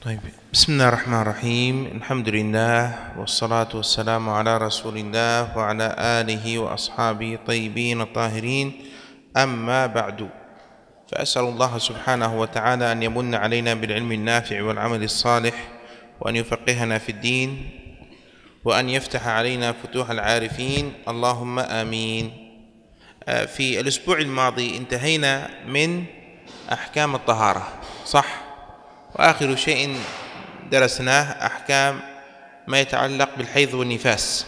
طيب بسم الله الرحمن الرحيم الحمد لله والصلاة والسلام على رسول الله وعلى آله وأصحابه الطيبين الطاهرين أما بعد فأسأل الله سبحانه وتعالى أن يمن علينا بالعلم النافع والعمل الصالح وأن يفقهنا في الدين وأن يفتح علينا فتوح العارفين اللهم آمين آه، في الأسبوع الماضي انتهينا من أحكام الطهارة صح؟ وآخر شيء درسناه أحكام ما يتعلق بالحيض والنفاس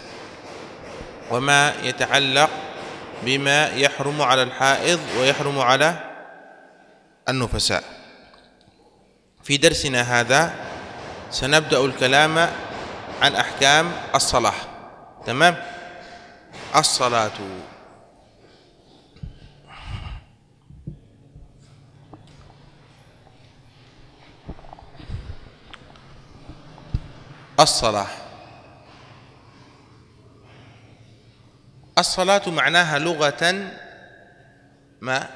وما يتعلق بما يحرم على الحائض ويحرم على النفساء في درسنا هذا سنبدأ الكلام عن أحكام الصلاة تمام الصلاة الصلاة الصلاة معناها لغة ما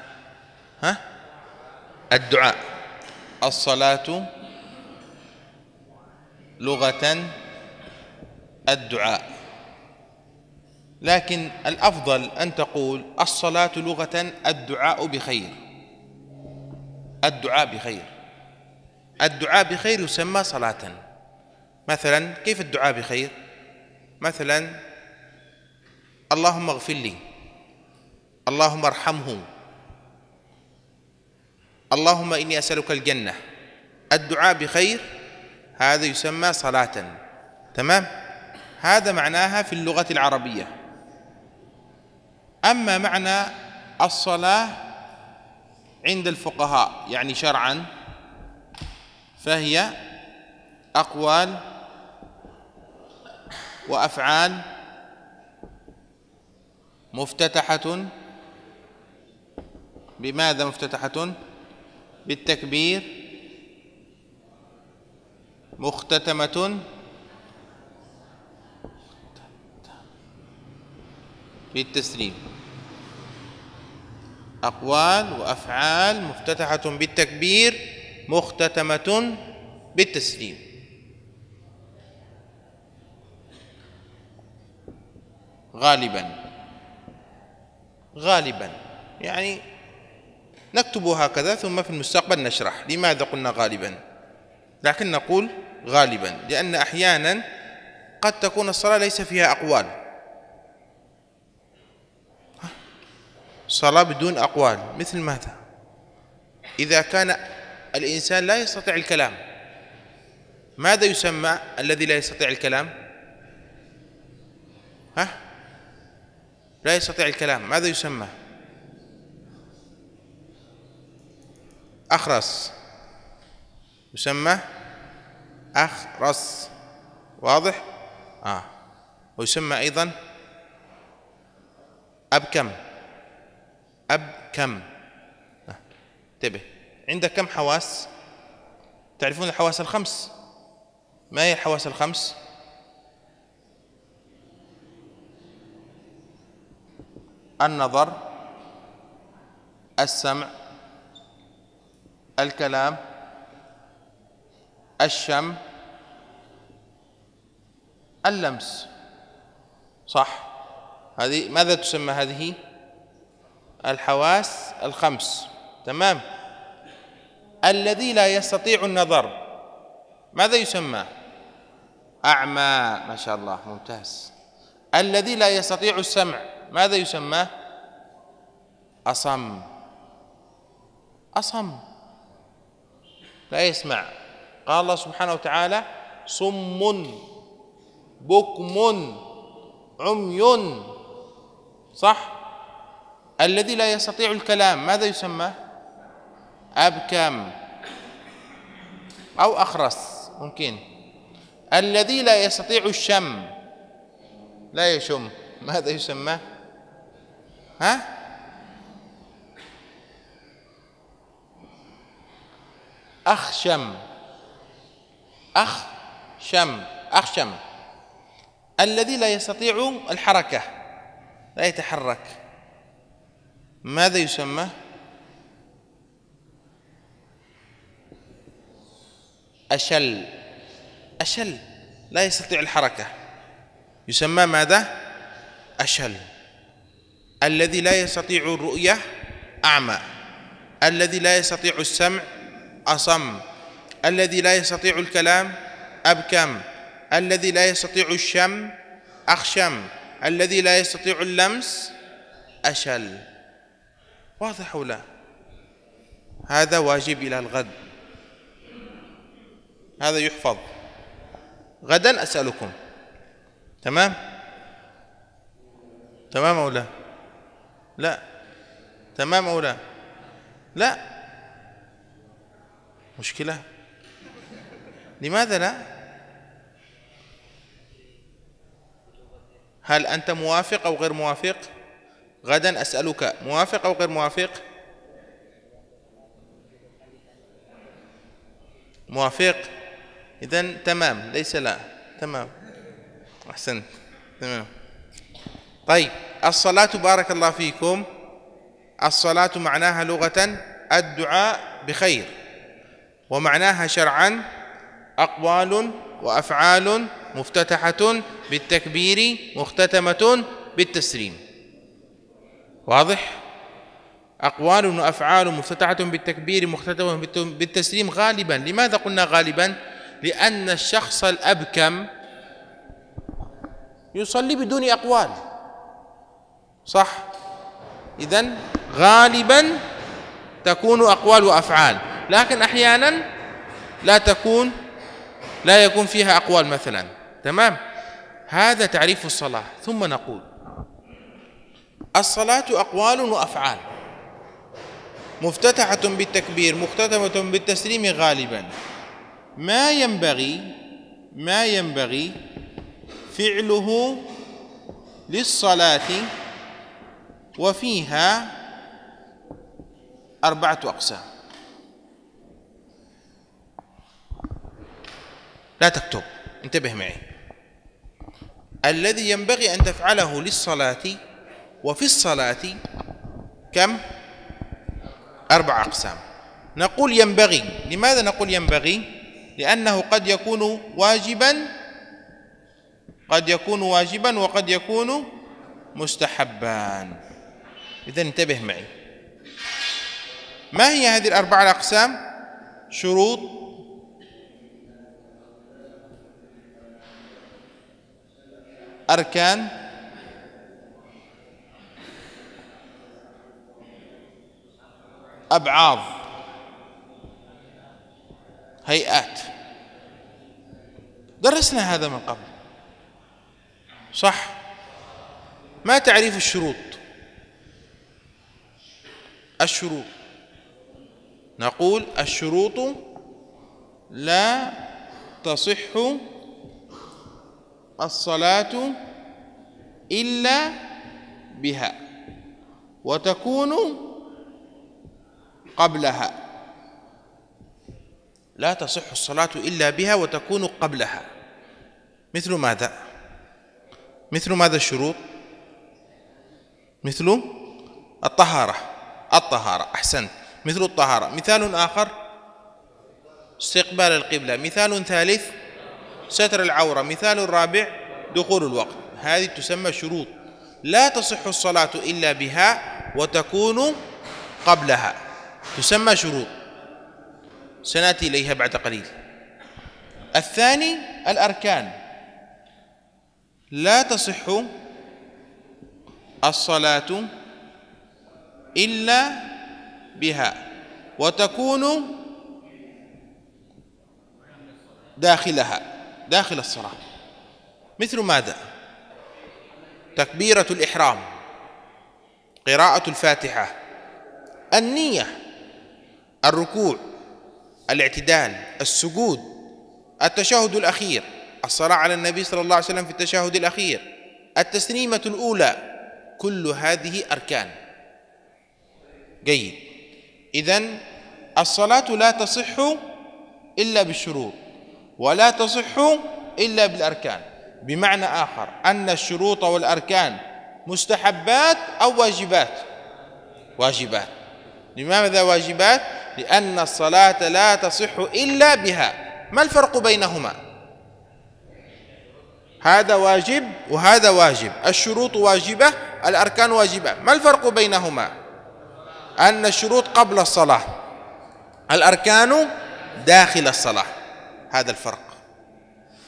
ها الدعاء الصلاة لغة الدعاء لكن الأفضل أن تقول الصلاة لغة الدعاء بخير الدعاء بخير الدعاء بخير يسمى صلاةً مثلا كيف الدعاء بخير مثلا اللهم اغفر لي اللهم ارحمه اللهم إني أسألك الجنة الدعاء بخير هذا يسمى صلاة تمام هذا معناها في اللغة العربية أما معنى الصلاة عند الفقهاء يعني شرعا فهي أقوال وأفعال مفتتحة بماذا مفتتحة بالتكبير مختتمة بالتسليم أقوال وأفعال مفتتحة بالتكبير مختتمة بالتسليم غالبا غالبا يعني نكتب هكذا ثم في المستقبل نشرح لماذا قلنا غالبا لكن نقول غالبا لأن أحيانا قد تكون الصلاة ليس فيها أقوال صلاة بدون أقوال مثل ماذا إذا كان الإنسان لا يستطيع الكلام ماذا يسمى الذي لا يستطيع الكلام ها لا يستطيع الكلام ماذا يسمى أخرس يسمى أخرس واضح آه ويسمى أيضا أبكم أبكم آه. انتبه آه. عندك كم حواس تعرفون الحواس الخمس ما هي الحواس الخمس النظر السمع الكلام الشم اللمس صح هذه ماذا تسمى هذه الحواس الخمس تمام الذي لا يستطيع النظر ماذا يسمى أعمى ما شاء الله ممتاز الذي لا يستطيع السمع ماذا يسمى أصم أصم لا يسمع قال الله سبحانه وتعالى صم بكم عمي صح الذي لا يستطيع الكلام ماذا يسمى أبكم أو أخرس ممكن الذي لا يستطيع الشم لا يشم ماذا يسمى ها أخشم أخشم أخشم الذي لا يستطيع الحركة لا يتحرك ماذا يسمى أشل أشل لا يستطيع الحركة يسمى ماذا أشل الذي لا يستطيع الرؤية أعمى الذي لا يستطيع السمع أصم الذي لا يستطيع الكلام أبكم الذي لا يستطيع الشم أخشم الذي لا يستطيع اللمس أشل واضح ولا هذا واجب إلى الغد هذا يحفظ غدا أسألكم تمام تمام أو لا لا تمام أو لا لا مشكلة لماذا لا هل أنت موافق أو غير موافق غدا أسألك موافق أو غير موافق موافق إذن تمام ليس لا تمام احسنت تمام طيب الصلاه بارك الله فيكم الصلاه معناها لغه الدعاء بخير ومعناها شرعا اقوال وافعال مفتتحه بالتكبير مختتمه بالتسليم واضح اقوال وافعال مفتتحه بالتكبير مختتمه بالتسليم غالبا لماذا قلنا غالبا لان الشخص الابكم يصلي بدون أقوال صح إذا غالبا تكون أقوال وأفعال لكن أحيانا لا تكون لا يكون فيها أقوال مثلا تمام هذا تعريف الصلاة ثم نقول الصلاة أقوال وأفعال مفتتحة بالتكبير مختتمة بالتسليم غالبا ما ينبغي ما ينبغي فعله للصلاة وفيها أربعة أقسام لا تكتب انتبه معي الذي ينبغي أن تفعله للصلاة وفي الصلاة كم أربع أقسام نقول ينبغي لماذا نقول ينبغي لأنه قد يكون واجبا قد يكون واجبا وقد يكون مستحبا إذا انتبه معي ما هي هذه الأربعة الأقسام شروط أركان أبعاض هيئات درسنا هذا من قبل صح ما تعريف الشروط الشروط نقول الشروط لا تصح الصلاة إلا بها وتكون قبلها لا تصح الصلاة إلا بها وتكون قبلها مثل ماذا؟ مثل ماذا الشروط مثل الطهارة الطهارة أحسنت مثل الطهارة مثال آخر استقبال القبلة مثال ثالث ستر العورة مثال رابع دخول الوقت هذه تسمى شروط لا تصح الصلاة إلا بها وتكون قبلها تسمى شروط سنأتي إليها بعد قليل الثاني الأركان لا تصح الصلاة إلا بها وتكون داخلها داخل الصلاة مثل ماذا تكبيرة الإحرام قراءة الفاتحة النية الركوع الاعتدال السجود التشهد الأخير الصلاة على النبي صلى الله عليه وسلم في التشهد الأخير التسليمة الأولى كل هذه أركان جيد إذا الصلاة لا تصح إلا بالشروط ولا تصح إلا بالأركان بمعنى آخر أن الشروط والأركان مستحبات أو واجبات واجبات لماذا واجبات؟ لأن الصلاة لا تصح إلا بها ما الفرق بينهما؟ هذا واجب وهذا واجب الشروط واجبة الأركان واجبة ما الفرق بينهما أن الشروط قبل الصلاة الأركان داخل الصلاة هذا الفرق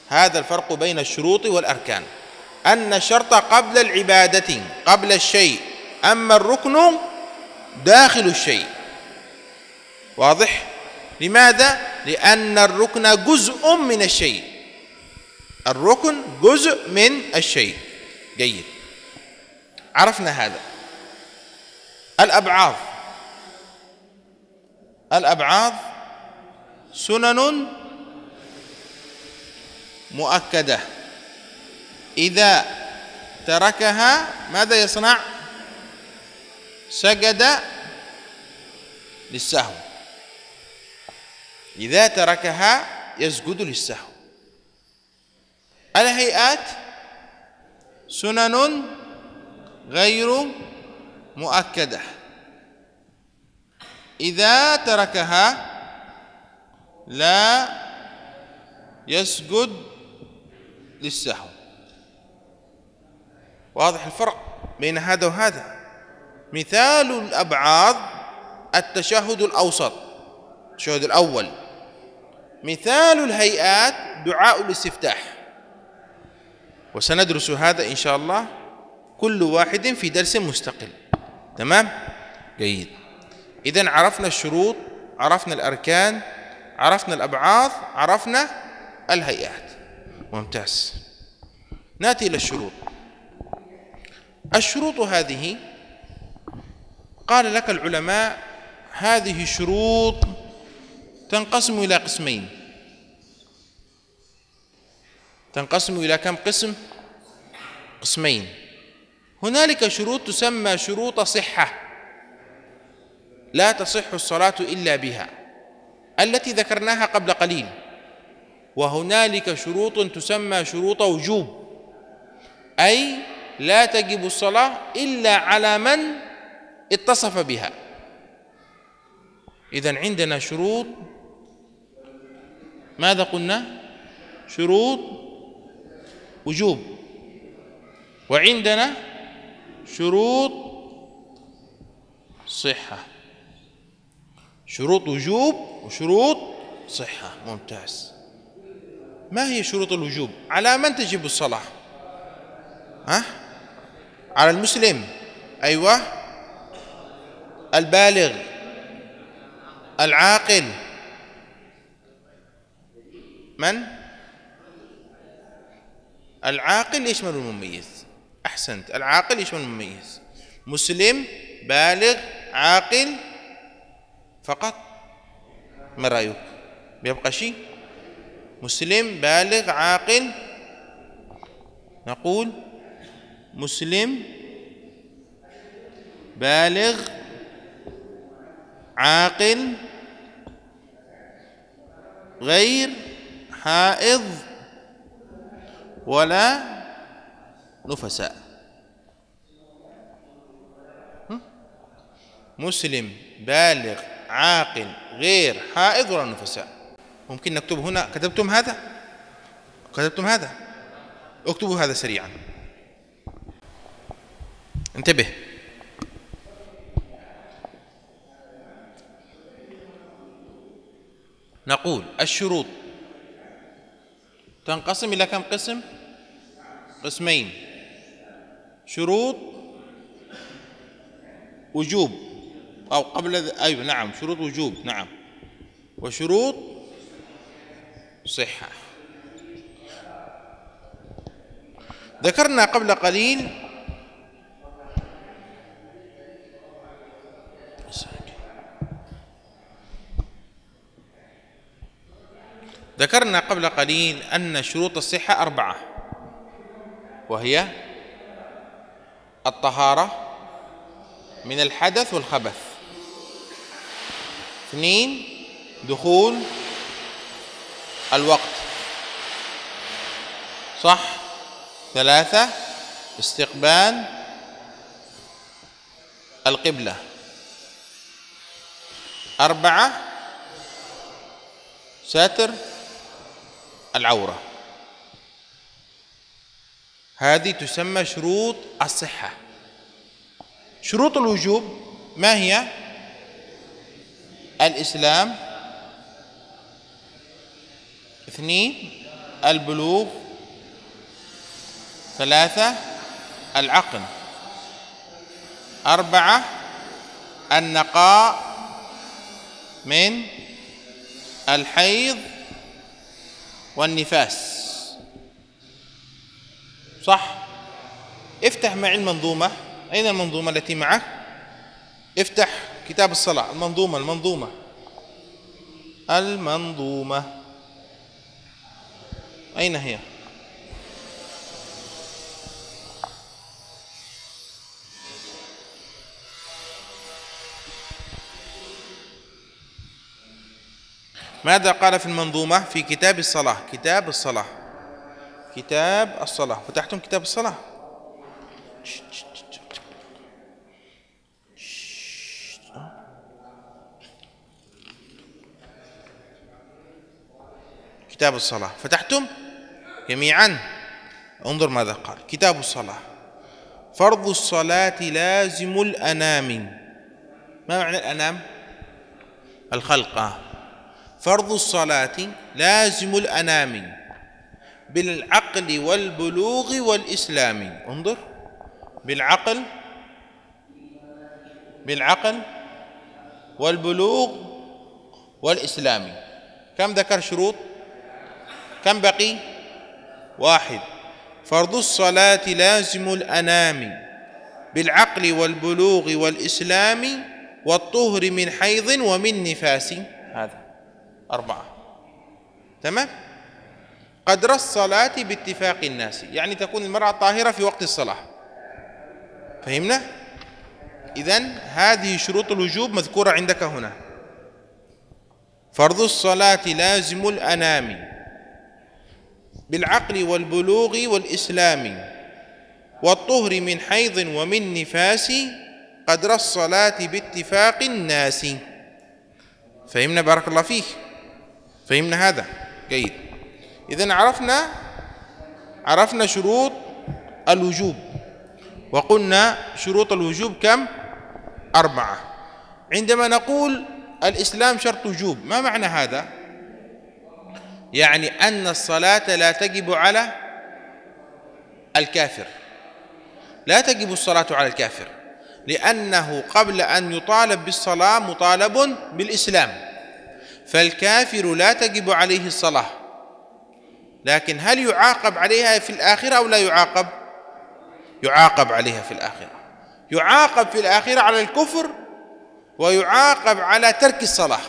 هذا الفرق بين الشروط والأركان أن الشرط قبل العبادة قبل الشيء أما الركن داخل الشيء واضح لماذا لأن الركن جزء من الشيء الركن جزء من الشيء جيد عرفنا هذا الأبعاض الأبعاض سنن مؤكدة إذا تركها ماذا يصنع سجد للسهو إذا تركها يسجد للسهو على هيئات سنن غير مؤكدة إذا تركها لا يسجد للسهو واضح الفرق بين هذا وهذا مثال الأبعاض التشهد الأوسط التشهد الأول مثال الهيئات دعاء الاستفتاح وسندرس هذا إن شاء الله كل واحد في درس مستقل تمام جيد إذا عرفنا الشروط عرفنا الأركان عرفنا الأبعاض عرفنا الهيئات ممتاز ناتي إلى الشروط الشروط هذه قال لك العلماء هذه شروط تنقسم إلى قسمين تنقسم إلى كم قسم قسمين هنالك شروط تسمى شروط صحة لا تصح الصلاة إلا بها التي ذكرناها قبل قليل وهنالك شروط تسمى شروط وجوب أي لا تجب الصلاة إلا على من اتصف بها إذا عندنا شروط ماذا قلنا شروط وجوب وعندنا شروط صحة شروط وجوب وشروط صحة ممتاز ما هي شروط الوجوب على من تجب الصلاة ها على المسلم أيوة البالغ العاقل من العاقل يشمل المميز أحسنت العاقل يشمل المميز مسلم بالغ عاقل فقط ما رأيك بيبقى شيء مسلم بالغ عاقل نقول مسلم بالغ عاقل غير حائض ولا نفساء مسلم بالغ عاقل غير حائض ولا نفساء ممكن نكتب هنا كتبتم هذا كتبتم هذا اكتبوا هذا سريعا انتبه نقول الشروط تنقسم إلى كم قسم قسمين شروط وجوب أو قبل أيوه نعم شروط وجوب نعم وشروط صحة ذكرنا قبل قليل ذكرنا قبل قليل أن شروط الصحة أربعة وهي الطهارة من الحدث والخبث اثنين دخول الوقت صح ثلاثة استقبال القبلة أربعة ساتر العورة هذه تسمى شروط الصحة شروط الوجوب ما هي الإسلام اثنين البلوغ ثلاثة العقل أربعة النقاء من الحيض والنفاس صح افتح معي المنظومة أين المنظومة التي معك افتح كتاب الصلاة المنظومة المنظومة المنظومة أين هي ماذا قال في المنظومة في كتاب الصلاة كتاب الصلاة كتاب الصلاة فتحتم كتاب الصلاة كتاب الصلاة فتحتم جميعا انظر ماذا قال كتاب الصلاة فرض الصلاة لازم الأنام ما معنى الأنام الخلق فرض الصلاة لازم الأنام بالعقل والبلوغ والإسلام انظر بالعقل بالعقل والبلوغ والإسلام كم ذكر شروط كم بقي واحد فرض الصلاة لازم الأنام بالعقل والبلوغ والإسلام والطهر من حيض ومن نفاس هذا أربعة تمام قدر الصلاة باتفاق الناس يعني تكون المرأة طاهرة في وقت الصلاة فهمنا إذا هذه شروط الوجوب مذكورة عندك هنا فرض الصلاة لازم الأنام بالعقل والبلوغ والإسلام والطهر من حيض ومن نفاس قدر الصلاة باتفاق الناس فهمنا بارك الله فيك فهمنا هذا جيد إذا عرفنا عرفنا شروط الوجوب وقلنا شروط الوجوب كم أربعة عندما نقول الإسلام شرط وجوب ما معنى هذا يعني أن الصلاة لا تجب على الكافر لا تجب الصلاة على الكافر لأنه قبل أن يطالب بالصلاة مطالب بالإسلام فالكافر لا تجب عليه الصلاة لكن هل يعاقب عليها في الآخرة أو لا يعاقب يعاقب عليها في الآخرة يعاقب في الآخرة على الكفر ويعاقب على ترك الصلاة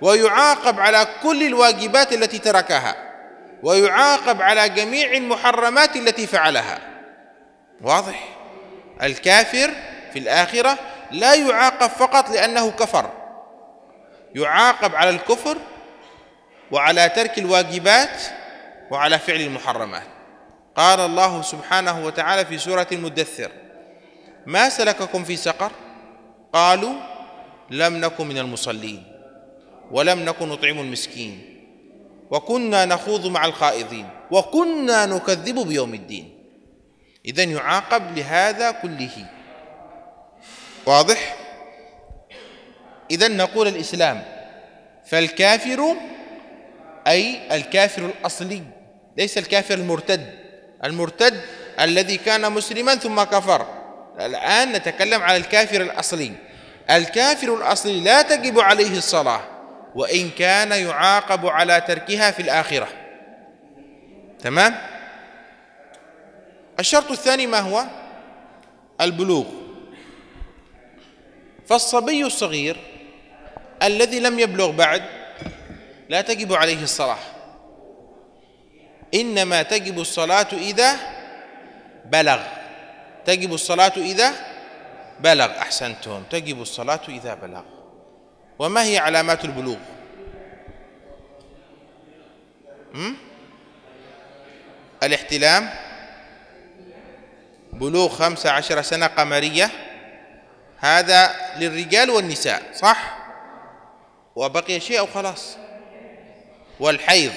ويعاقب على كل الواجبات التي تركها ويعاقب على جميع المحرمات التي فعلها واضح الكافر في الآخرة لا يعاقب فقط لأنه كفر يعاقب على الكفر وعلى ترك الواجبات وعلى فعل المحرمات قال الله سبحانه وتعالى في سورة المدثر ما سلككم في سقر قالوا لم نكن من المصلين ولم نكن نطعم المسكين وكنا نخوض مع الخائضين وكنا نكذب بيوم الدين إذا يعاقب لهذا كله واضح؟ إذا نقول الإسلام فالكافر أي الكافر الأصلي ليس الكافر المرتد المرتد الذي كان مسلما ثم كفر الآن نتكلم على الكافر الأصلي الكافر الأصلي لا تجب عليه الصلاة وإن كان يعاقب على تركها في الآخرة تمام الشرط الثاني ما هو البلوغ فالصبي الصغير الذي لم يبلغ بعد لا تجب عليه الصلاة إنما تجب الصلاة إذا بلغ تجب الصلاة إذا بلغ أحسنتم تجب الصلاة إذا بلغ وما هي علامات البلوغ م? الاحتلام بلوغ خمسة عشر سنة قمرية هذا للرجال والنساء صح وبقي شيء أو خلاص والحيض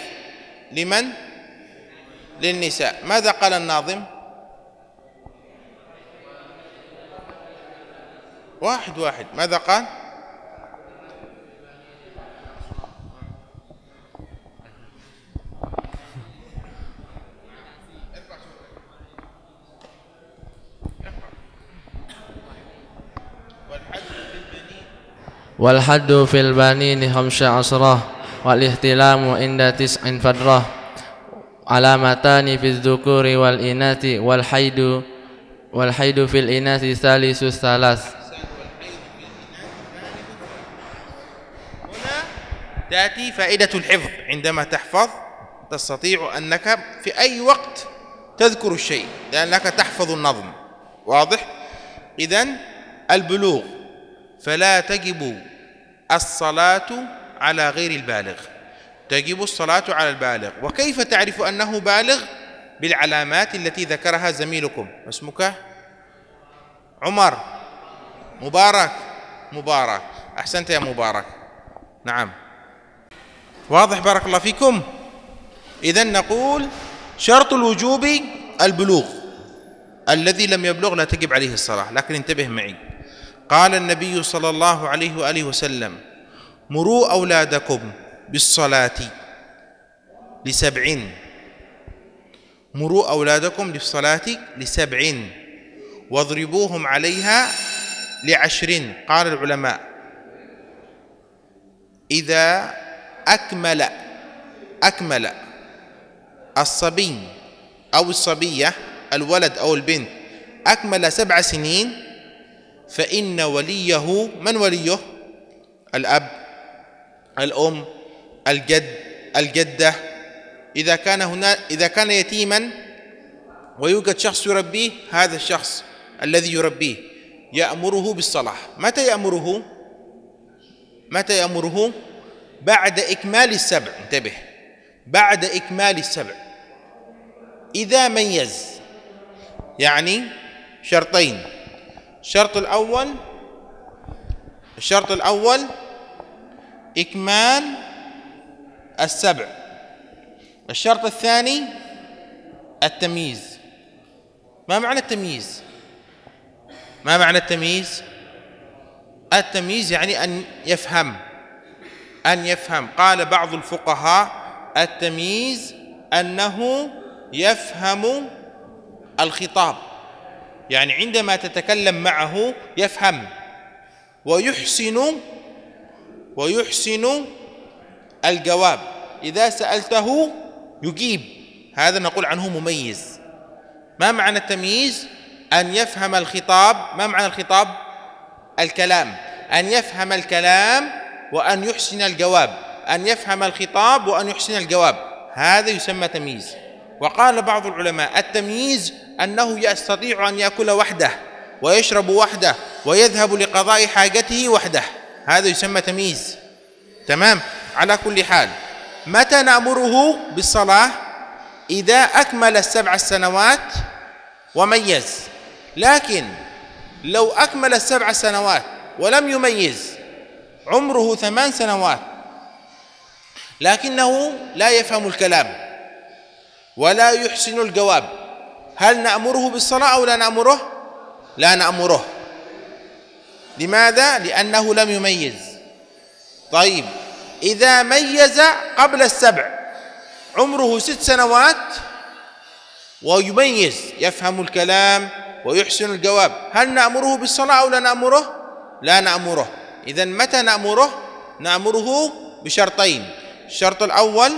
لمن للنساء ماذا قال الناظم واحد واحد ماذا قال والحد في البنين خمس عشرة والاحتلام عند تسع فدرة علامتان في الذكور والإناث والحيد والحيد في الإناث ثالث الثلاث تأتي فائدة الحفظ عندما تحفظ تستطيع أنك في أي وقت تذكر الشيء لأنك تحفظ النظم واضح؟ إذا البلوغ فلا تجب الصلاة على غير البالغ تجب الصلاة على البالغ وكيف تعرف أنه بالغ بالعلامات التي ذكرها زميلكم ما اسمك عمر مبارك مبارك أحسنت يا مبارك نعم واضح بارك الله فيكم إذا نقول شرط الوجوب البلوغ الذي لم يبلغ لا تجب عليه الصلاة لكن انتبه معي قال النبي صلى الله عليه وآله وسلم مروا أولادكم بالصلاة لسبع مروا أولادكم بالصلاة لسبع واضربوهم عليها لعشر قال العلماء إذا أكمل أكمل الصبي أو الصبية الولد أو البنت أكمل سبع سنين فإن وليه من وليه الأب الأم الجد الجدة إذا كان هنا إذا كان يتيما ويوجد شخص يربيه هذا الشخص الذي يربيه يأمره بالصلاة متى يأمره متى يأمره بعد إكمال السبع انتبه بعد إكمال السبع إذا ميز يعني شرطين الشرط الأول الشرط الأول إكمال السبع الشرط الثاني التمييز ما معنى التمييز ما معنى التمييز التمييز يعني أن يفهم أن يفهم قال بعض الفقهاء التمييز أنه يفهم الخطاب يعني عندما تتكلم معه يفهم ويحسن ويحسن الجواب إذا سألته يجيب هذا نقول عنه مميز ما معنى التمييز أن يفهم الخطاب ما معنى الخطاب الكلام أن يفهم الكلام وأن يحسن الجواب أن يفهم الخطاب وأن يحسن الجواب هذا يسمى تمييز وقال بعض العلماء التمييز أنه يستطيع أن يأكل وحده ويشرب وحده ويذهب لقضاء حاجته وحده هذا يسمى تمييز تمام على كل حال متى نأمره بالصلاة إذا أكمل السبع سنوات وميز لكن لو أكمل السبع سنوات ولم يميز عمره ثمان سنوات لكنه لا يفهم الكلام ولا يحسن الجواب هل نأمره بالصلاة أو لا نأمره لا نأمره لماذا لأنه لم يميز طيب إذا ميز قبل السبع عمره ست سنوات ويميز يفهم الكلام ويحسن الجواب هل نأمره بالصلاة أو لا نأمره لا نأمره إذا متى نأمره نأمره بشرطين الشرط الأول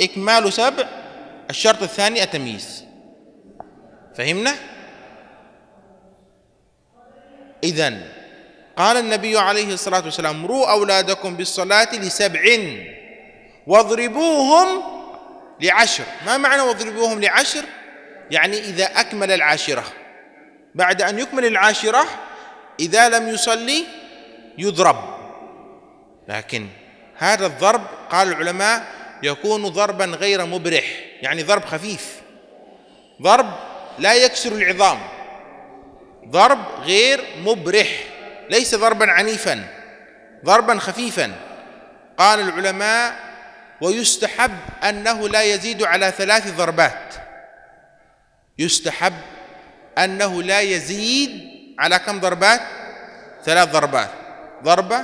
إكمال سبع الشرط الثاني التمييز فهمنا إذا قال النبي عليه الصلاة والسلام روا أولادكم بالصلاة لسبع واضربوهم لعشر ما معنى واضربوهم لعشر يعني إذا أكمل العاشرة بعد أن يكمل العاشرة إذا لم يصلي يضرب لكن هذا الضرب قال العلماء يكون ضربا غير مبرح يعني ضرب خفيف ضرب لا يكسر العظام ضرب غير مبرح ليس ضربا عنيفا ضربا خفيفا قال العلماء ويستحب انه لا يزيد على ثلاث ضربات يستحب انه لا يزيد على كم ضربات ثلاث ضربات ضربه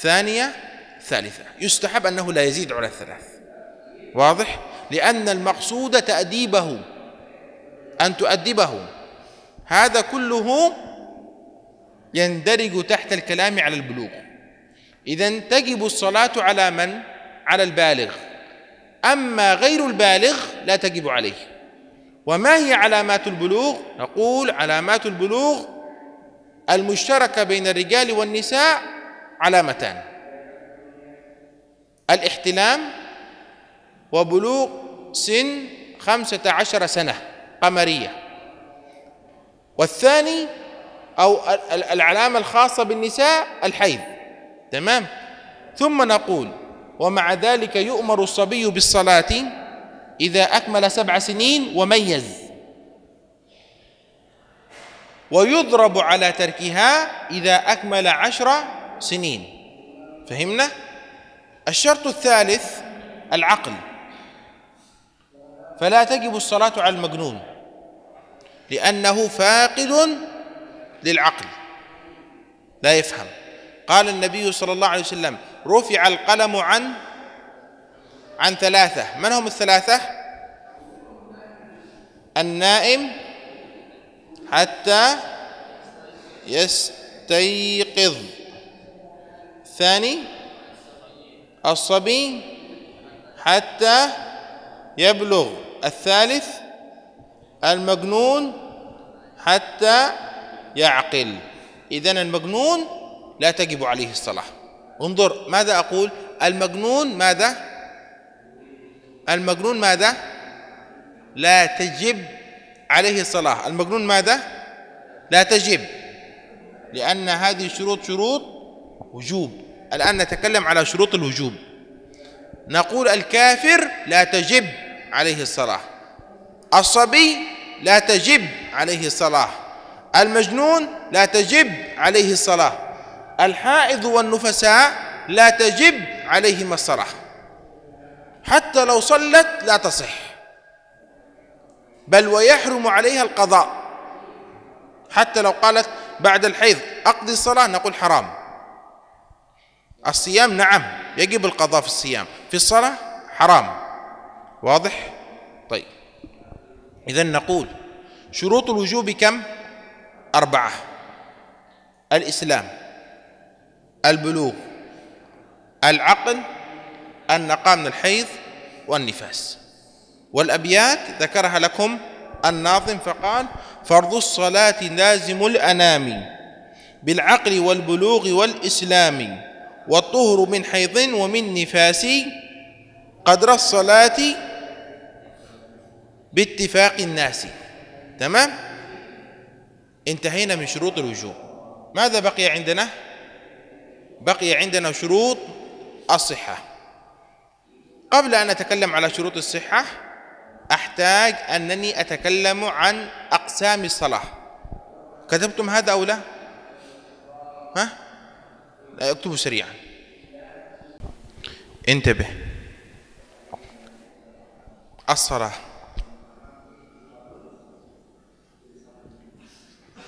ثانيه ثالثه يستحب انه لا يزيد على الثلاث واضح لان المقصود تاديبه أن تؤدبه هذا كله يندرج تحت الكلام على البلوغ إذا تجب الصلاة على من؟ على البالغ أما غير البالغ لا تجب عليه وما هي علامات البلوغ؟ نقول علامات البلوغ المشتركة بين الرجال والنساء علامتان الاحتلام وبلوغ سن خمسة عشر سنة قمرية والثاني أو العلامة الخاصة بالنساء الحيض تمام ثم نقول ومع ذلك يؤمر الصبي بالصلاة إذا أكمل سبع سنين وميز ويضرب على تركها إذا أكمل عشر سنين فهمنا؟ الشرط الثالث العقل فلا تجب الصلاة على المجنون لأنه فاقد للعقل لا يفهم قال النبي صلى الله عليه وسلم رفع القلم عن عن ثلاثة من هم الثلاثة النائم حتى يستيقظ ثاني الصبي حتى يبلغ الثالث المجنون حتى يعقل إذا المجنون لا تجب عليه الصلاة انظر ماذا أقول المجنون ماذا المجنون ماذا لا تجب عليه الصلاة المجنون ماذا لا تجب لأن هذه شروط شروط وجوب الآن نتكلم على شروط الوجوب نقول الكافر لا تجب عليه الصلاة الصبي لا تجب عليه الصلاة المجنون لا تجب عليه الصلاة الحائض والنفساء لا تجب عليهما الصلاة حتى لو صلت لا تصح بل ويحرم عليها القضاء حتى لو قالت بعد الحيض أقضي الصلاة نقول حرام الصيام نعم يجب القضاء في الصيام في الصلاة حرام واضح طيب إذا نقول شروط الوجوب كم؟ أربعة الإسلام البلوغ العقل النقاء من الحيض والنفاس والأبيات ذكرها لكم الناظم فقال فرض الصلاة لازم الأنام بالعقل والبلوغ والإسلام والطهر من حيض ومن نفاس قدر الصلاة باتفاق الناس تمام انتهينا من شروط الوجوب ماذا بقي عندنا بقي عندنا شروط الصحة قبل أن أتكلم على شروط الصحة أحتاج أنني أتكلم عن أقسام الصلاة كتبتم هذا أو لا ها لا اكتبوا سريعا انتبه الصلاه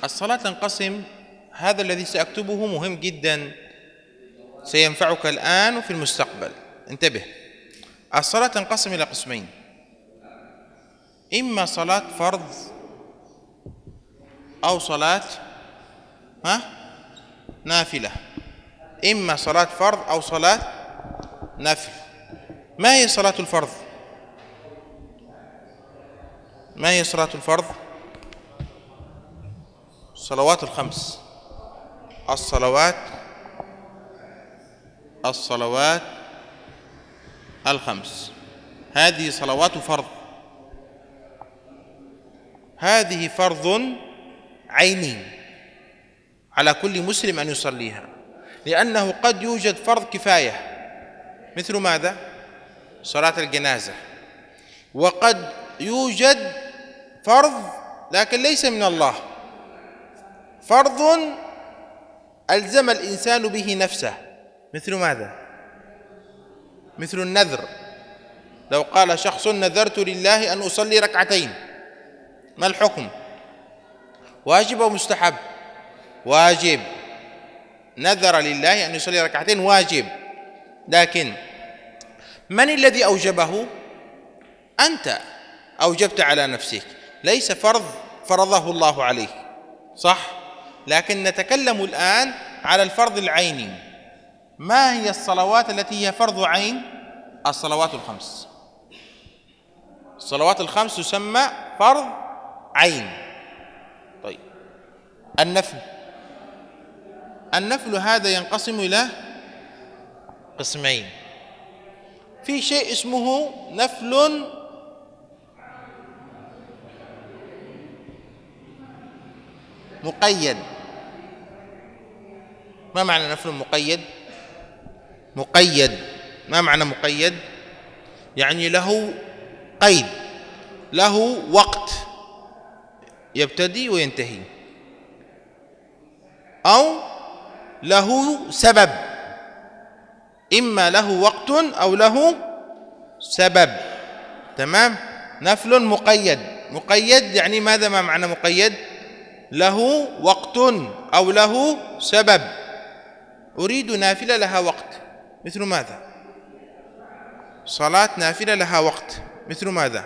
الصلاة تنقسم هذا الذي سأكتبه مهم جدا سينفعك الآن وفي المستقبل انتبه الصلاة تنقسم إلى قسمين إما صلاة فرض أو صلاة ها نافلة إما صلاة فرض أو صلاة نفل ما هي صلاة الفرض؟ ما هي صلاة الفرض؟ الصلوات الخمس الصلوات الصلوات الخمس هذه صلوات فرض هذه فرض عيني على كل مسلم أن يصليها لأنه قد يوجد فرض كفاية مثل ماذا؟ صلاة الجنازة وقد يوجد فرض لكن ليس من الله فرض ألزم الإنسان به نفسه مثل ماذا مثل النذر لو قال شخص نذرت لله أن أصلي ركعتين ما الحكم واجب أو مستحب واجب نذر لله أن يصلي ركعتين واجب لكن من الذي أوجبه أنت أوجبت على نفسك ليس فرض فرضه الله عليك صح لكن نتكلم الآن على الفرض العيني ما هي الصلوات التي هي فرض عين الصلوات الخمس الصلوات الخمس تسمى فرض عين طيب النفل النفل هذا ينقسم إلى قسمين في شيء اسمه نفل مقيد ما معنى نفل مقيد مقيد ما معنى مقيد يعني له قيد له وقت يبتدي وينتهي أو له سبب إما له وقت أو له سبب تمام نفل مقيد مقيد يعني ماذا ما معنى مقيد له وقت أو له سبب أريد نافلة لها وقت مثل ماذا صلاة نافلة لها وقت مثل ماذا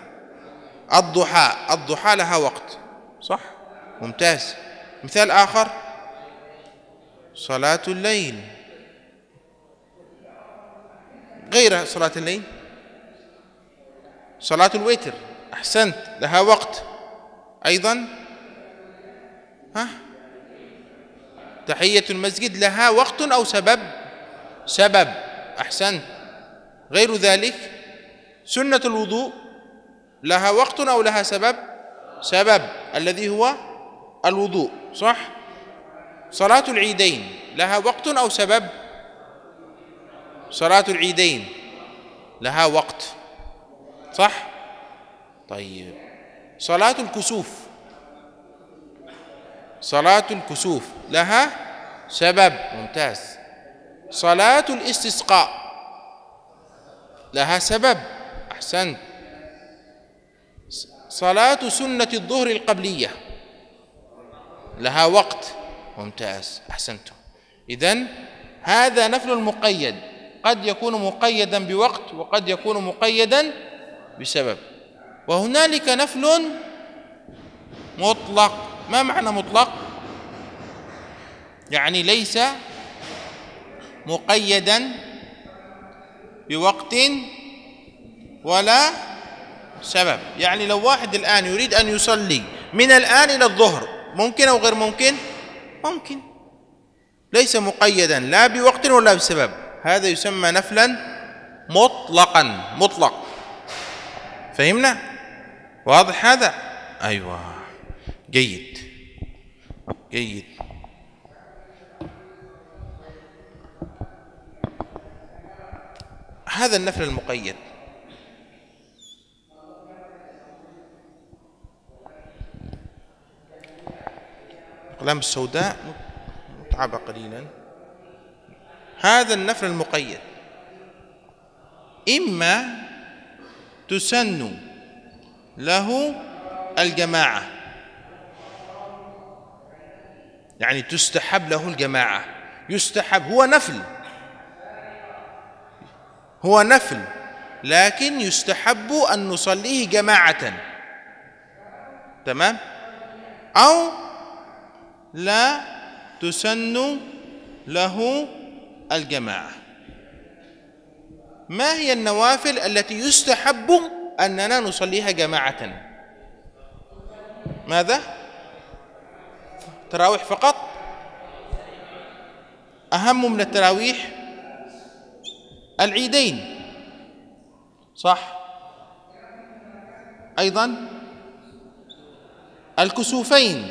الضحى الضحى لها وقت صح ممتاز مثال آخر صلاة الليل غير صلاة الليل صلاة الوتر أحسنت لها وقت أيضا ها تحية المسجد لها وقت أو سبب سبب أحسنت غير ذلك سنة الوضوء لها وقت أو لها سبب سبب الذي هو الوضوء صح صلاة العيدين لها وقت أو سبب صلاة العيدين لها وقت صح طيب صلاة الكسوف صلاة الكسوف لها سبب ممتاز صلاة الاستسقاء لها سبب أحسنت صلاة سنة الظهر القبلية لها وقت ممتاز أحسنتم إذن هذا نفل المقيد قد يكون مقيدا بوقت وقد يكون مقيدا بسبب وهنالك نفل مطلق ما معنى مطلق يعني ليس مقيدا بوقت ولا سبب يعني لو واحد الآن يريد أن يصلي من الآن إلى الظهر ممكن أو غير ممكن ممكن ليس مقيدا لا بوقت ولا بسبب هذا يسمى نفلا مطلقا مطلق فهمنا واضح هذا أيوه جيد جيد هذا النفل المقيد الأقلام السوداء متعبة قليلا هذا النفل المقيد إما تسن له الجماعة يعني تستحب له الجماعة يستحب هو نفل هو نفل لكن يستحب أن نصليه جماعة تمام أو لا تسن له الجماعة ما هي النوافل التي يستحب أننا نصليها جماعة ماذا؟ تراويح فقط أهم من التراويح العيدين صح أيضا الكسوفين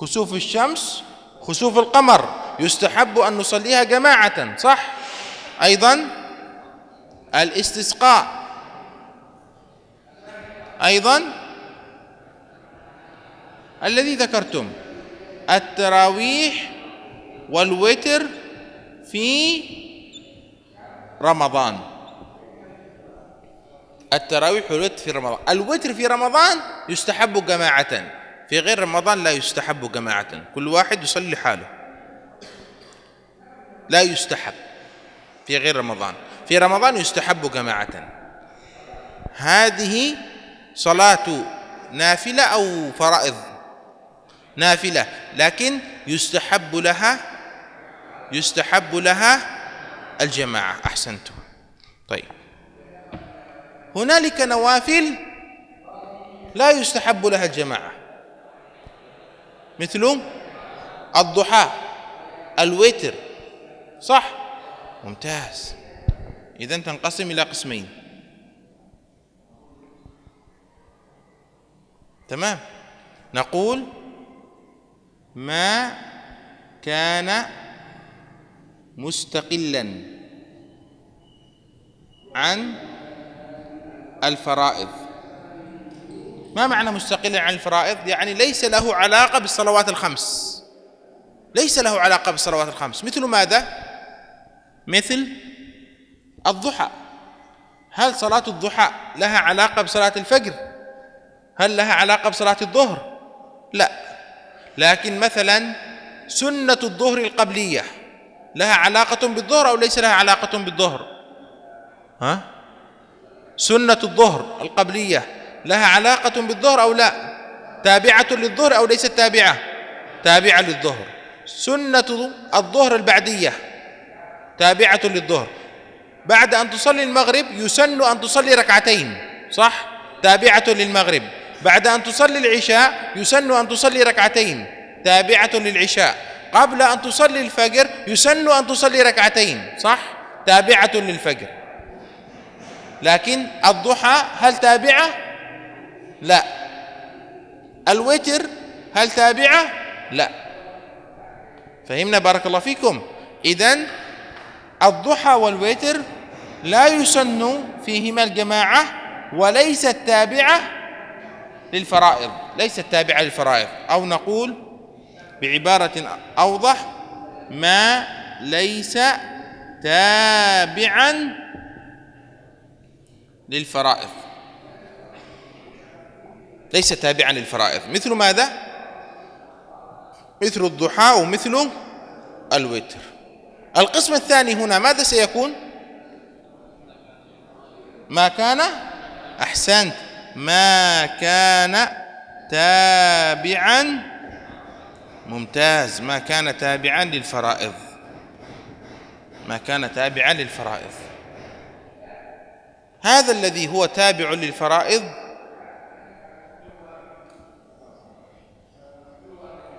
كسوف الشمس كسوف القمر يستحب أن نصليها جماعة صح أيضا الاستسقاء أيضا الذي ذكرتم التراويح والوتر في رمضان التراويح والوتر في رمضان الوتر في رمضان يستحب جماعة في غير رمضان لا يستحب جماعة كل واحد يصلي حاله لا يستحب في غير رمضان في رمضان يستحب جماعة هذه صلاة نافلة أو فرائض نافلة لكن يستحب لها يستحب لها الجماعة أحسنتم طيب هنالك نوافل لا يستحب لها الجماعة مثل الضحى الوتر صح ممتاز إذا تنقسم إلى قسمين تمام نقول ما كان مستقلا عن الفرائض ما معنى مستقلا عن الفرائض يعني ليس له علاقة بالصلوات الخمس ليس له علاقة بالصلوات الخمس مثل ماذا مثل الضحى هل صلاة الضحى لها علاقة بصلاة الفجر هل لها علاقة بصلاة الظهر لا لكن مثلا سنة الظهر القبلية لها علاقة بالظهر أو ليس لها علاقة بالظهر ها سنة الظهر القبلية لها علاقة بالظهر أو لا تابعة للظهر أو ليست تابعة تابعة للظهر سنة الظهر البعدية تابعة للظهر بعد أن تصلي المغرب يسن أن تصلي ركعتين صح تابعة للمغرب بعد أن تصلي العشاء يسن أن تصلي ركعتين تابعة للعشاء قبل أن تصلي الفجر يسن أن تصلي ركعتين صح تابعة للفجر لكن الضحى هل تابعة لا الوتر هل تابعة لا فهمنا بارك الله فيكم إذا الضحى والوتر لا يسن فيهما الجماعة وليست تابعة للفرائض ليست تابعة للفرائض أو نقول بعبارة أوضح ما ليس تابعا للفرائض ليس تابعا للفرائض مثل ماذا مثل الضحى ومثل الوتر القسم الثاني هنا ماذا سيكون ما كان احسنت ما كان تابعا ممتاز ما كان تابعا للفرائض ما كان تابعا للفرائض هذا الذي هو تابع للفرائض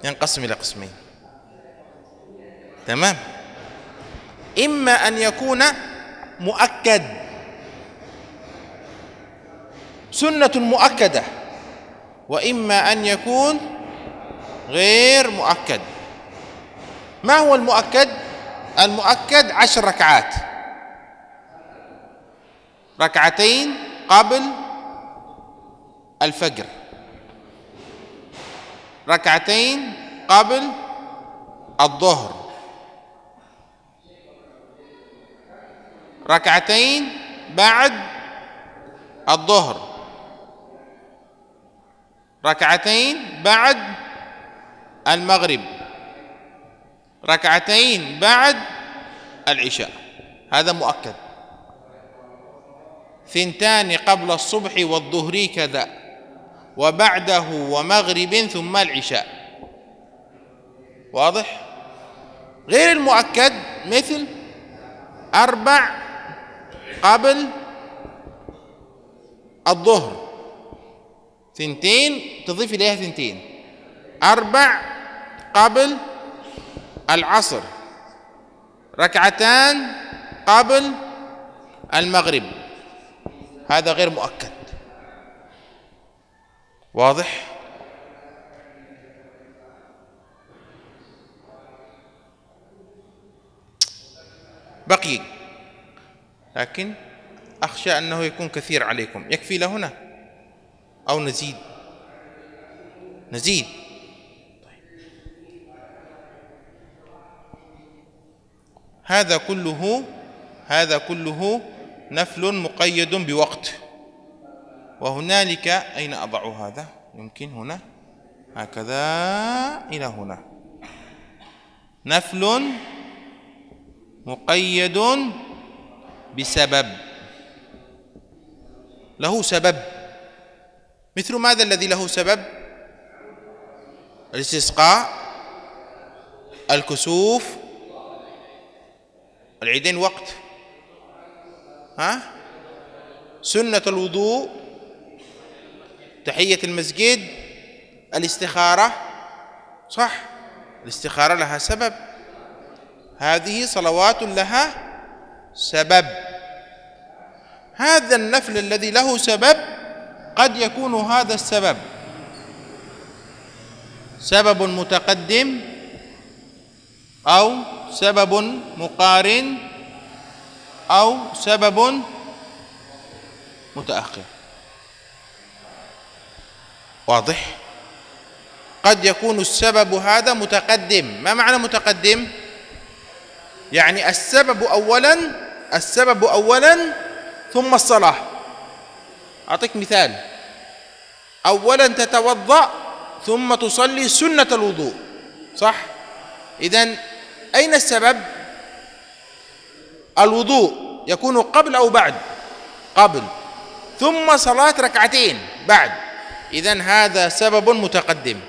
ينقسم إلى قسمين تمام إما أن يكون مؤكد سنة مؤكدة وإما أن يكون غير مؤكد ما هو المؤكد؟ المؤكد عشر ركعات ركعتين قبل الفجر ركعتين قبل الظهر ركعتين بعد الظهر ركعتين بعد المغرب ركعتين بعد العشاء هذا مؤكد ثنتان قبل الصبح والظهر كذا وبعده ومغرب ثم العشاء واضح غير المؤكد مثل أربع قبل الظهر ثنتين تضيف إليها ثنتين أربع قبل العصر ركعتان قبل المغرب هذا غير مؤكد واضح بقي لكن أخشى أنه يكون كثير عليكم يكفي لهنا أو نزيد نزيد هذا كله هذا كله نفل مقيد بوقت وهنالك أين أضع هذا يمكن هنا هكذا إلى هنا نفل مقيد بسبب له سبب مثل ماذا الذي له سبب الاستسقاء الكسوف العيدين وقت ها سنة الوضوء تحية المسجد الاستخارة صح الاستخارة لها سبب هذه صلوات لها سبب هذا النفل الذي له سبب قد يكون هذا السبب سبب متقدم أو سبب مقارن أو سبب متأخر واضح قد يكون السبب هذا متقدم ما معنى متقدم يعني السبب أولا السبب أولا ثم الصلاة أعطيك مثال أولا تتوضأ ثم تصلي سنة الوضوء صح إذا أين السبب الوضوء يكون قبل أو بعد قبل ثم صلاة ركعتين بعد إذا هذا سبب متقدم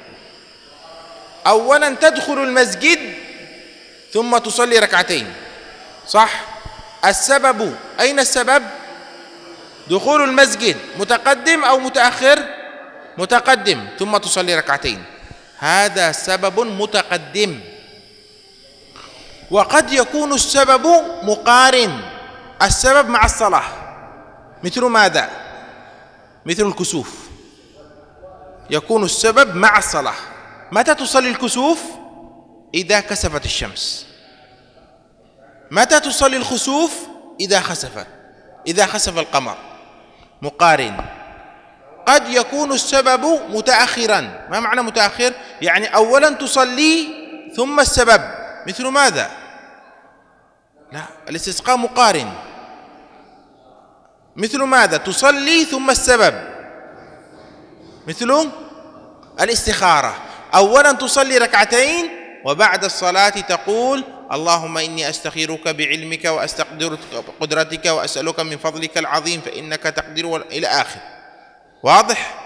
أولا تدخل المسجد ثم تصلي ركعتين صح السبب أين السبب دخول المسجد متقدم أو متأخر متقدم ثم تصلي ركعتين هذا سبب متقدم وقد يكون السبب مقارن السبب مع الصلاة مثل ماذا مثل الكسوف يكون السبب مع الصلاة متى تصلي الكسوف إذا كسفت الشمس متى تصلي الخسوف إذا خسف إذا خسف القمر مقارن قد يكون السبب متأخرا ما معنى متأخر؟ يعني أولا تصلي ثم السبب مثل ماذا؟ لا الاستسقاء مقارن مثل ماذا؟ تصلي ثم السبب مثل الاستخارة أولا تصلي ركعتين وبعد الصلاة تقول اللهم إني أستخيرك بعلمك وأستقدر قدرتك وأسألك من فضلك العظيم فإنك تقدر إلى آخره واضح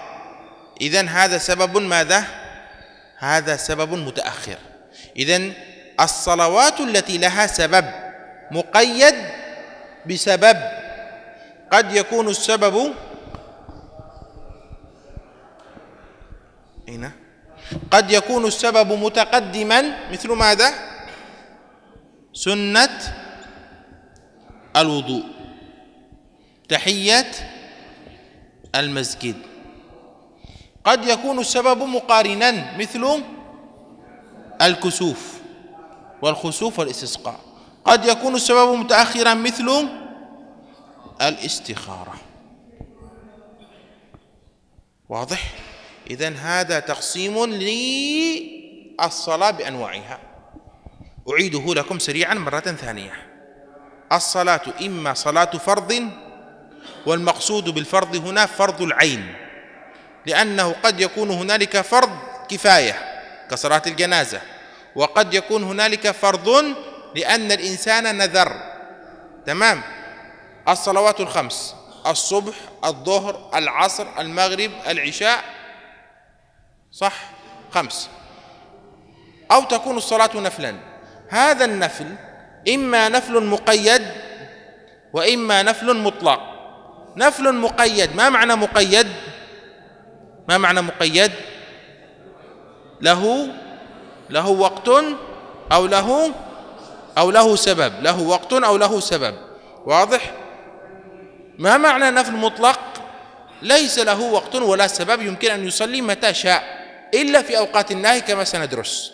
إذا هذا سبب ماذا هذا سبب متأخر إذا الصلوات التي لها سبب مقيد بسبب قد يكون السبب هنا قد يكون السبب متقدما مثل ماذا سنة الوضوء تحية المسجد قد يكون السبب مقارنا مثل الكسوف والخسوف والاستسقاء قد يكون السبب متأخرا مثل الاستخارة واضح إذا هذا تقسيم للصلاة بأنواعها أعيده لكم سريعا مرة ثانية الصلاة إما صلاة فرض والمقصود بالفرض هنا فرض العين لأنه قد يكون هنالك فرض كفاية كصلاة الجنازة وقد يكون هنالك فرض لأن الإنسان نذر تمام الصلوات الخمس الصبح الظهر العصر المغرب العشاء صح خمس أو تكون الصلاة نفلا هذا النفل إما نفل مقيد وإما نفل مطلق نفل مقيد ما معنى مقيد ما معنى مقيد له له وقت أو له أو له سبب له وقت أو له سبب واضح ما معنى نفل مطلق ليس له وقت ولا سبب يمكن أن يصلي متى شاء إلا في أوقات النهي كما سندرس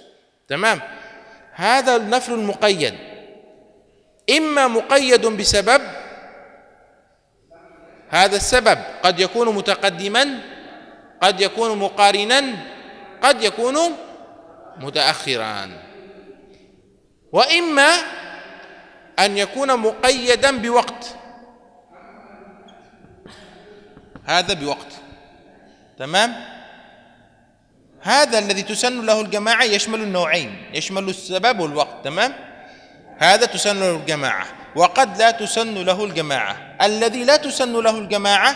تمام هذا النفل المقيد إما مقيد بسبب هذا السبب قد يكون متقدما قد يكون مقارنا قد يكون متاخرا واما ان يكون مقيدا بوقت هذا بوقت تمام هذا الذي تسن له الجماعه يشمل النوعين يشمل السبب والوقت تمام هذا تسن له الجماعه وقد لا تسن له الجماعة الذي لا تسن له الجماعة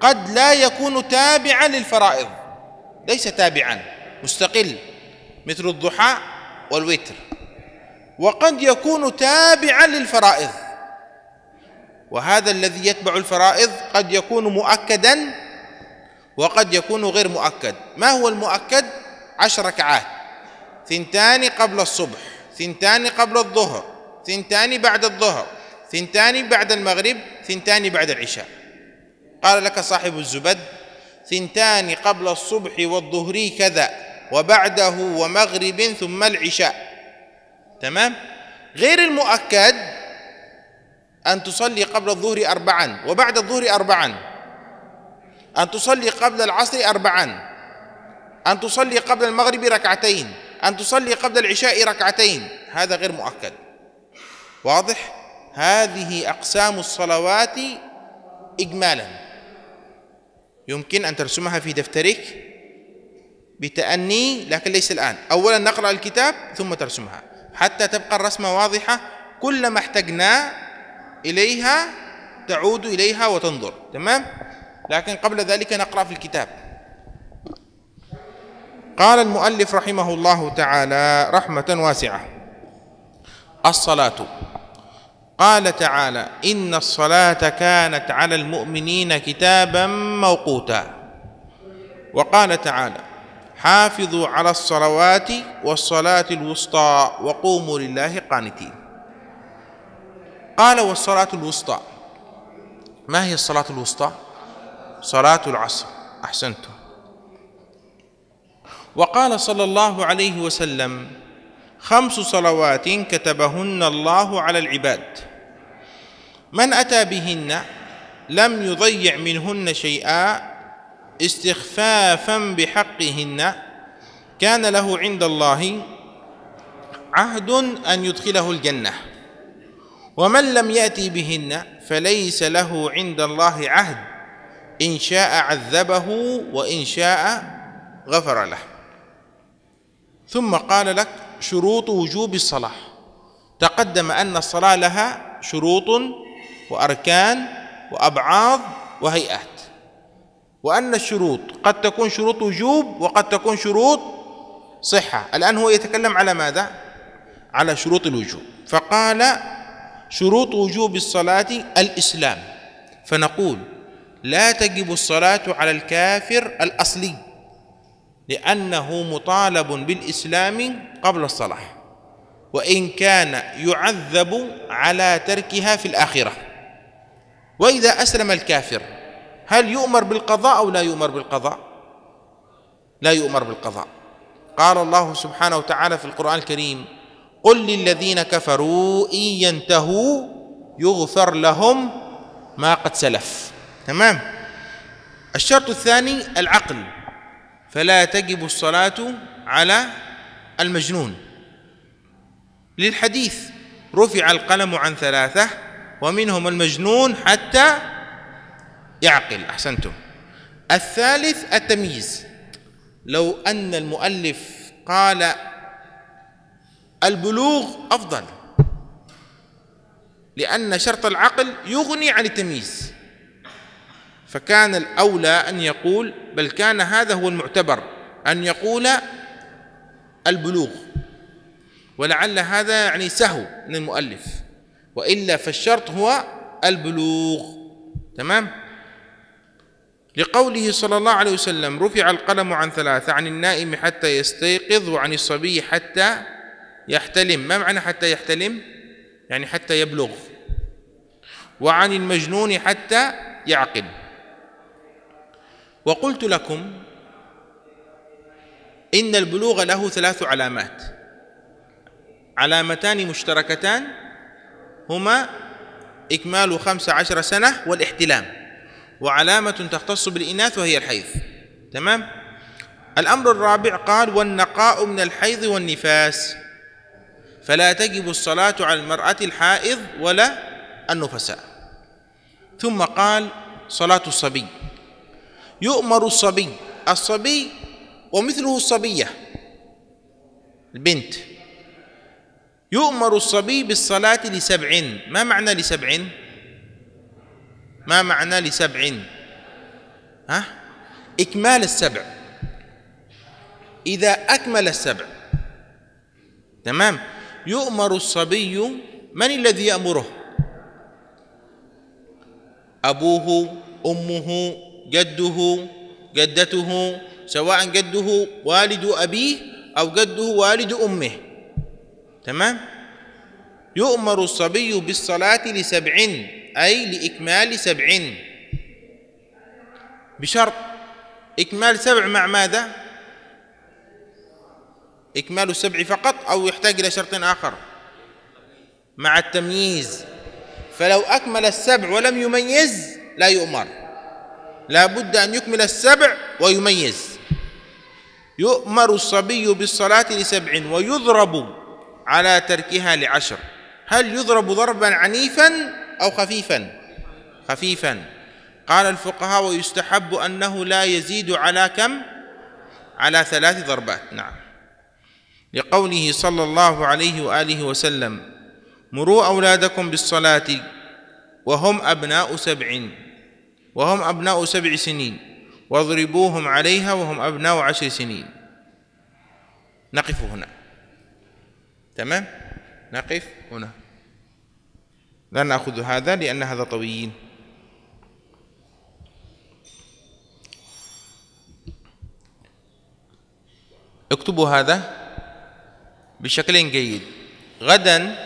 قد لا يكون تابعا للفرائض ليس تابعا مستقل مثل الضحى والوتر وقد يكون تابعا للفرائض وهذا الذي يتبع الفرائض قد يكون مؤكدا وقد يكون غير مؤكد ما هو المؤكد عشر ركعات ثنتان قبل الصبح ثنتان قبل الظهر ثنتان بعد الظهر ثنتان بعد المغرب ثنتان بعد العشاء قال لك صاحب الزبد ثنتان قبل الصبح والظهر كذا وبعده ومغرب ثم العشاء تمام غير المؤكد أن تصلي قبل الظهر أربعا وبعد الظهر أربعا أن تصلي قبل العصر أربعا أن تصلي قبل المغرب ركعتين أن تصلي قبل العشاء ركعتين هذا غير مؤكد واضح هذه أقسام الصلوات إجمالا يمكن أن ترسمها في دفترك بتأني لكن ليس الآن أولا نقرأ الكتاب ثم ترسمها حتى تبقى الرسمة واضحة كلما احتجنا إليها تعود إليها وتنظر تمام لكن قبل ذلك نقرأ في الكتاب قال المؤلف رحمه الله تعالى رحمة واسعة الصلاة قال تعالى إن الصلاة كانت على المؤمنين كتابا موقوتا وقال تعالى حافظوا على الصلوات والصلاة الوسطى وقوموا لله قانتين قال والصلاة الوسطى ما هي الصلاة الوسطى صلاة العصر أحسنتم وقال صلى الله عليه وسلم خمس صلوات كتبهن الله على العباد من أتى بهن لم يضيع منهن شيئا استخفافا بحقهن كان له عند الله عهد أن يدخله الجنة ومن لم يأتي بهن فليس له عند الله عهد إن شاء عذبه وإن شاء غفر له ثم قال لك شروط وجوب الصلاة تقدم أن الصلاة لها شروط وأركان وأبعاض وهيئات وأن الشروط قد تكون شروط وجوب وقد تكون شروط صحة الآن هو يتكلم على ماذا؟ على شروط الوجوب فقال شروط وجوب الصلاة الإسلام فنقول لا تجب الصلاة على الكافر الأصلي لأنه مطالب بالإسلام قبل الصلاح وإن كان يعذب على تركها في الآخرة وإذا أسلم الكافر هل يؤمر بالقضاء أو لا يؤمر بالقضاء لا يؤمر بالقضاء قال الله سبحانه وتعالى في القرآن الكريم قل للذين كفروا إن ينتهوا يغفر لهم ما قد سلف تمام الشرط الثاني العقل فلا تجب الصلاة على المجنون للحديث رفع القلم عن ثلاثة ومنهم المجنون حتى يعقل أحسنتم الثالث التمييز لو أن المؤلف قال البلوغ أفضل لأن شرط العقل يغني عن التمييز فكان الأولى أن يقول بل كان هذا هو المعتبر أن يقول البلوغ ولعل هذا يعني سهو من المؤلف وإلا فالشرط هو البلوغ تمام لقوله صلى الله عليه وسلم رفع القلم عن ثلاثة عن النائم حتى يستيقظ وعن الصبي حتى يحتلم ما معنى حتى يحتلم يعني حتى يبلغ وعن المجنون حتى يعقل وقلت لكم إن البلوغ له ثلاث علامات علامتان مشتركتان هما إكمال خمس عشر سنة والاحتلام وعلامة تختص بالإناث وهي الحيض تمام الأمر الرابع قال والنقاء من الحيض والنفاس فلا تجب الصلاة على المرأة الحائض ولا النفساء ثم قال صلاة الصبي يؤمر الصبي الصبي ومثله الصبية البنت يؤمر الصبي بالصلاة لسبع ما معنى لسبع ما معنى لسبع ها إكمال السبع إذا أكمل السبع تمام يؤمر الصبي من الذي يأمره أبوه أمه جده جدته سواء جده والد أبيه أو جده والد أمه تمام يؤمر الصبي بالصلاة لسبع أي لإكمال سبع بشرط إكمال سبع مع ماذا إكمال السبع فقط أو يحتاج إلى شرط آخر مع التمييز فلو أكمل السبع ولم يميز لا يؤمر لا بد أن يكمل السبع ويميز يؤمر الصبي بالصلاة لسبع ويضرب على تركها لعشر هل يضرب ضربا عنيفا أو خفيفا خفيفا قال الفقهاء ويستحب أنه لا يزيد على كم على ثلاث ضربات نعم لقوله صلى الله عليه وآله وسلم مروا أولادكم بالصلاة وهم أبناء سبع وهم أبناء سبع سنين واضربوهم عليها وهم أبناء عشر سنين نقف هنا تمام نقف هنا لا نأخذ هذا لأن هذا طويل اكتبوا هذا بشكل جيد غدا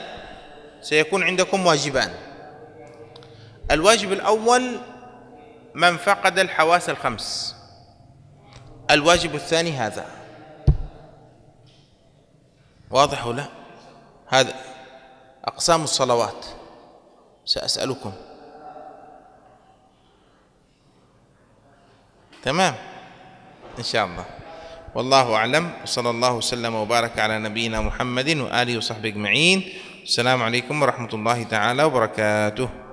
سيكون عندكم واجبان الواجب الأول من فقد الحواس الخمس الواجب الثاني هذا واضح ولا هذا أقسام الصلوات سأسألكم تمام إن شاء الله والله أعلم وصلى الله وسلم وبارك على نبينا محمد وآله وصحبه أجمعين السلام عليكم ورحمة الله تعالى وبركاته